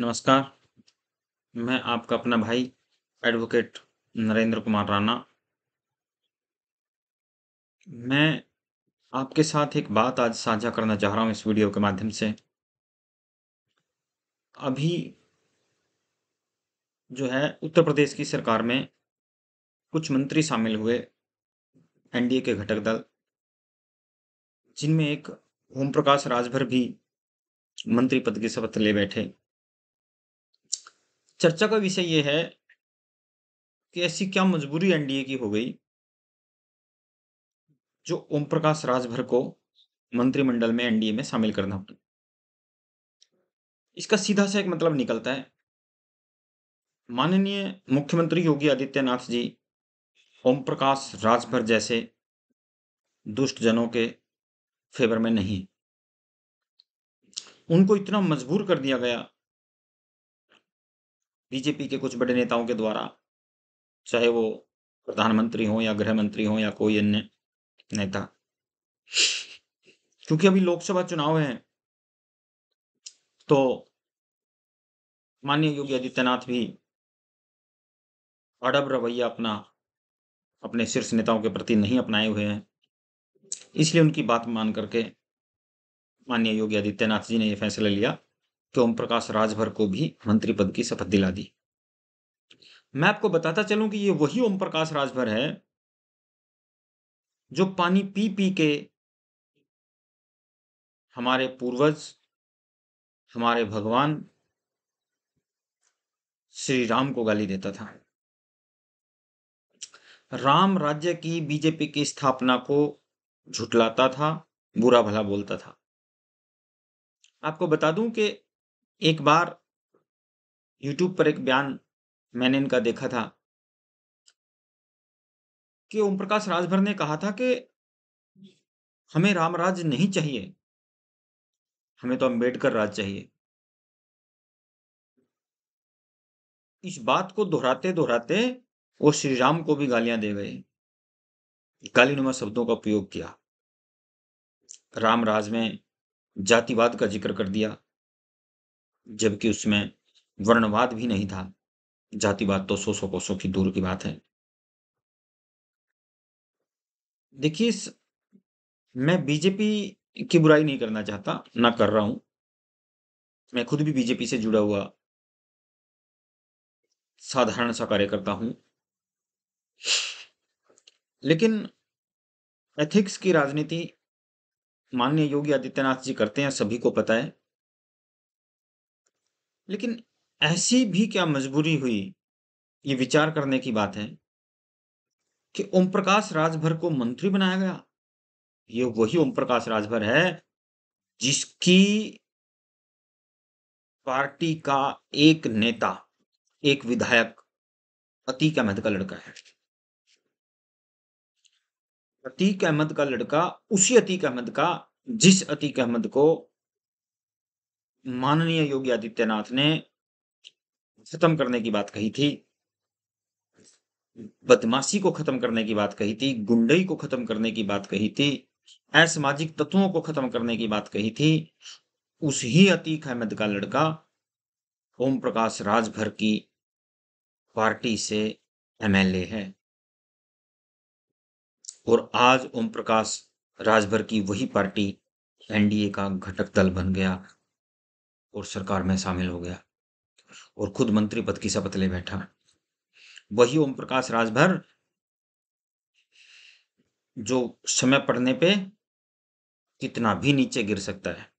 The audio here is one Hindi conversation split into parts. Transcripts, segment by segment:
नमस्कार मैं आपका अपना भाई एडवोकेट नरेंद्र कुमार राणा मैं आपके साथ एक बात आज साझा करना चाह रहा हूँ इस वीडियो के माध्यम से अभी जो है उत्तर प्रदेश की सरकार में कुछ मंत्री शामिल हुए एनडीए के घटक दल जिनमें एक ओम प्रकाश राजभर भी मंत्री पद की शपथ ले बैठे चर्चा का विषय यह है कि ऐसी क्या मजबूरी एनडीए की हो गई जो ओम प्रकाश राजभर को मंत्रिमंडल में एनडीए में शामिल करना पड़ा इसका सीधा सा एक मतलब निकलता है माननीय मुख्यमंत्री योगी आदित्यनाथ जी ओम प्रकाश राजभर जैसे दुष्ट जनों के फेवर में नहीं उनको इतना मजबूर कर दिया गया बीजेपी के कुछ बड़े नेताओं के द्वारा चाहे वो प्रधानमंत्री हों या गृह मंत्री हों या कोई अन्य नेता क्योंकि अभी लोकसभा चुनाव है तो माननीय योगी आदित्यनाथ भी अडब रवैया अपना अपने शीर्ष नेताओं के प्रति नहीं अपनाए हुए हैं इसलिए उनकी बात मान करके माननीय योगी आदित्यनाथ जी ने यह फैसला लिया कि ओम प्रकाश राजभर को भी मंत्री पद की शपथ दिला दी मैं आपको बताता चलूं कि ये वही ओम प्रकाश राजभर है जो पानी पी पी के हमारे पूर्वज हमारे भगवान श्री राम को गाली देता था राम राज्य की बीजेपी की स्थापना को झुटलाता था बुरा भला बोलता था आपको बता दूं कि एक बार यूट्यूब पर एक बयान मैंने इनका देखा था कि ओम प्रकाश राजभर ने कहा था कि हमें रामराज नहीं चाहिए हमें तो अम्बेडकर राज चाहिए इस बात को दोहराते दोहराते वो श्री राम को भी गालियां दे गए गालीनुमा शब्दों का उपयोग किया रामराज में जातिवाद का जिक्र कर दिया जबकि उसमें वर्णवाद भी नहीं था जातिवाद तो सौ सौ कोसों की दूर की बात है देखिए मैं बीजेपी की बुराई नहीं करना चाहता ना कर रहा हूं मैं खुद भी बीजेपी से जुड़ा हुआ साधारण सा कार्यकर्ता हूं लेकिन एथिक्स की राजनीति माननीय योगी आदित्यनाथ जी करते हैं सभी को पता है लेकिन ऐसी भी क्या मजबूरी हुई ये विचार करने की बात है कि ओम प्रकाश राजभर को मंत्री बनाया गया ये वही ओम प्रकाश राजभर है जिसकी पार्टी का एक नेता एक विधायक अतीक अहमद का लड़का है अतीक अहमद का लड़का उसी अतीक अहमद का जिस अतीक अहमद को माननीय योगी आदित्यनाथ ने खत्म करने की बात कही थी बदमाशी को खत्म करने की बात कही थी गुंडई को खत्म करने की बात कही थी असामाजिक तत्वों को खत्म करने की बात कही थी उस ही अतीक अहमद का लड़का ओम प्रकाश राजभर की पार्टी से एमएलए है और आज ओम प्रकाश राजभर की वही पार्टी एनडीए का घटक दल बन गया और सरकार में शामिल हो गया और खुद मंत्री पद की शपथ ले बैठा वही ओम प्रकाश राजभर जो समय पड़ने पे कितना भी नीचे गिर सकता है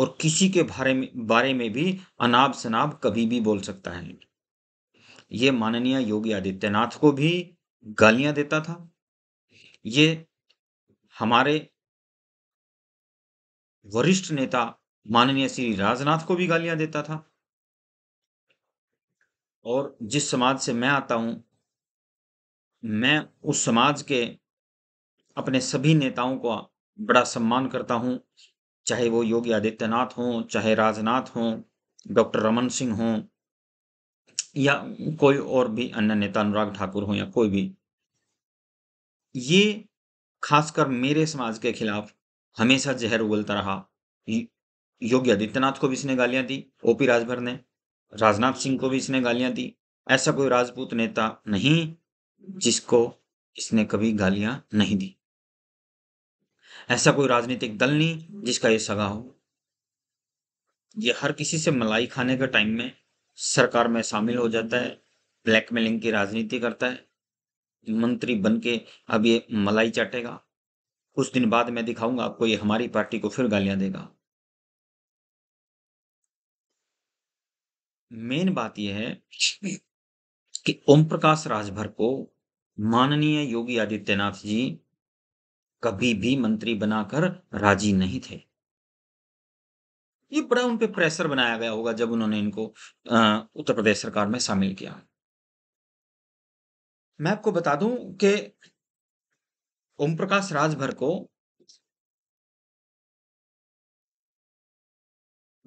और किसी के बारे में बारे में भी अनाब शनाब कभी भी बोल सकता है ये माननीय योगी आदित्यनाथ को भी गालियां देता था ये हमारे वरिष्ठ नेता माननीय श्री राजनाथ को भी गालियां देता था और जिस समाज से मैं आता हूं मैं उस समाज के अपने सभी नेताओं का बड़ा सम्मान करता हूं चाहे वो योगी आदित्यनाथ हों चाहे राजनाथ हों डॉक्टर रमन सिंह हों या कोई और भी अन्य नेता अनुराग ठाकुर हों या कोई भी ये खासकर मेरे समाज के खिलाफ हमेशा जहर उगलता रहा योगी आदित्यनाथ को भी इसने गालियां दी ओपी राजभर ने राजनाथ सिंह को भी इसने गालियां दी ऐसा कोई राजपूत नेता नहीं जिसको इसने कभी गालियां नहीं दी ऐसा कोई राजनीतिक दल नहीं जिसका ये सगा हो ये हर किसी से मलाई खाने के टाइम में सरकार में शामिल हो जाता है ब्लैकमेलिंग की राजनीति करता है मंत्री बन के अब ये मलाई चाटेगा कुछ दिन बाद मैं दिखाऊंगा आपको ये हमारी पार्टी को फिर गालियां देगा मेन बात यह है कि ओम प्रकाश राजभर को माननीय योगी आदित्यनाथ जी कभी भी मंत्री बनाकर राजी नहीं थे ये बड़ा उन प्रेशर बनाया गया होगा जब उन्होंने इनको उत्तर प्रदेश सरकार में शामिल किया मैं आपको बता दूं कि ओम प्रकाश राजभर को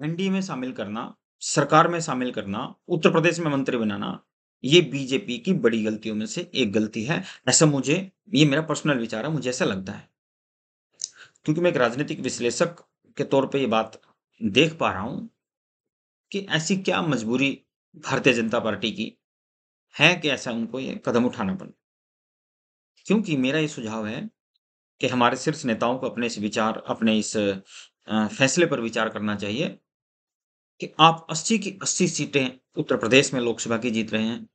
एनडीए में शामिल करना सरकार में शामिल करना उत्तर प्रदेश में मंत्री बनाना ये बीजेपी की बड़ी गलतियों में से एक गलती है ऐसा मुझे ये मेरा पर्सनल विचार है मुझे ऐसा लगता है क्योंकि मैं एक राजनीतिक विश्लेषक के तौर पे ये बात देख पा रहा हूँ कि ऐसी क्या मजबूरी भारतीय जनता पार्टी की है कि ऐसा उनको ये कदम उठाना पड़े क्योंकि मेरा ये सुझाव है कि हमारे शीर्ष नेताओं को अपने इस विचार अपने इस फैसले पर विचार करना चाहिए कि आप 80 की 80 सीटें उत्तर प्रदेश में लोकसभा की जीत रहे हैं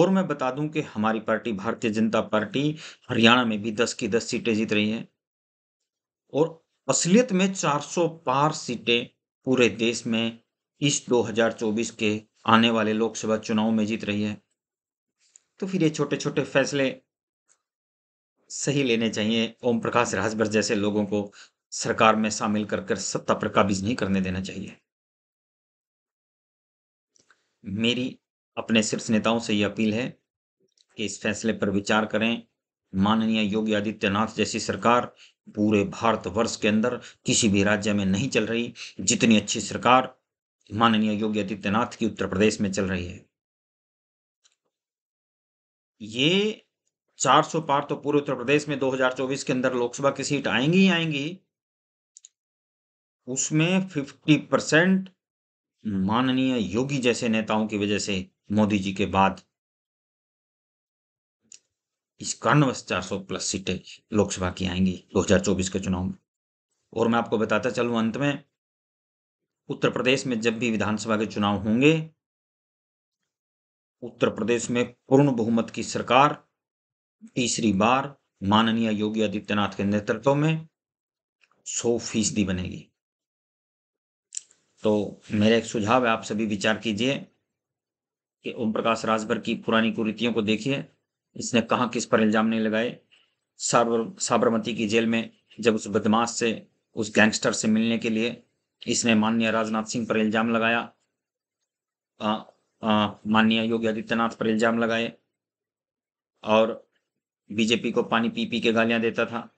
और मैं बता दूं कि हमारी पार्टी भारतीय जनता पार्टी हरियाणा में भी 10 की 10 सीटें जीत रही है और असलियत में 400 पार सीटें पूरे देश में इस 2024 के आने वाले लोकसभा चुनाव में जीत रही है तो फिर ये छोटे छोटे फैसले सही लेने चाहिए ओम प्रकाश राजभर जैसे लोगों को सरकार में शामिल कर कर सत्ता पर काबिज नहीं करने देना चाहिए मेरी अपने शीर्ष नेताओं से यह अपील है कि इस फैसले पर विचार करें माननीय योगी आदित्यनाथ जैसी सरकार पूरे भारतवर्ष के अंदर किसी भी राज्य में नहीं चल रही जितनी अच्छी सरकार माननीय योगी आदित्यनाथ की उत्तर प्रदेश में चल रही है ये 400 पार तो पूरे उत्तर प्रदेश में 2024 के अंदर लोकसभा की सीट आएंगी ही आएंगी उसमें 50 परसेंट माननीय योगी जैसे नेताओं की वजह से मोदी जी के बाद इस कारणवश 400 प्लस सीटें लोकसभा की आएंगी 2024 के चुनाव में और मैं आपको बताता चलूं अंत में उत्तर प्रदेश में जब भी विधानसभा के चुनाव होंगे उत्तर प्रदेश में पूर्ण बहुमत की सरकार तीसरी बार माननीय योगी आदित्यनाथ के नेतृत्व में सौ फीसदी बनेगी तो मेरा एक सुझाव है आप सभी विचार कीजिए कि ओम प्रकाश राजभर की पुरानी कुरीतियों को देखिए इसने कहा किस पर इल्जाम नहीं लगाए साबर साबरमती की जेल में जब उस बदमाश से उस गैंगस्टर से मिलने के लिए इसने माननीय राजनाथ सिंह पर इल्जाम लगाया माननीय योगी आदित्यनाथ पर इल्जाम लगाए और बीजेपी को पानी पी पी के गालियां देता था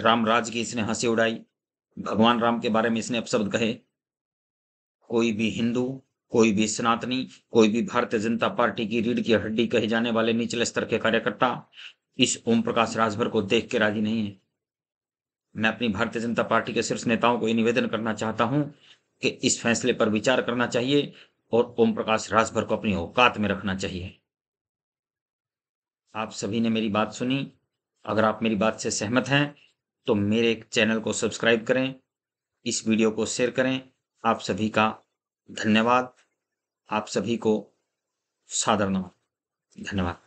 राम राज की इसने हंसी उड़ाई भगवान राम के बारे में इसने अपशब्द कहे कोई भी हिंदू कोई भी सनातनी कोई भी भारतीय जनता पार्टी की रीढ़ की हड्डी कहे जाने वाले निचले स्तर के कार्यकर्ता इस ओम प्रकाश राजभर को देख के राजी नहीं है मैं अपनी भारतीय जनता पार्टी के शीर्ष नेताओं को ये निवेदन करना चाहता हूं कि इस फैसले पर विचार करना चाहिए और ओम प्रकाश राजभर को अपनी औकात में रखना चाहिए आप सभी ने मेरी बात सुनी अगर आप मेरी बात से सहमत हैं तो मेरे चैनल को सब्सक्राइब करें इस वीडियो को शेयर करें आप सभी का धन्यवाद आप सभी को सादर नमन धन्यवाद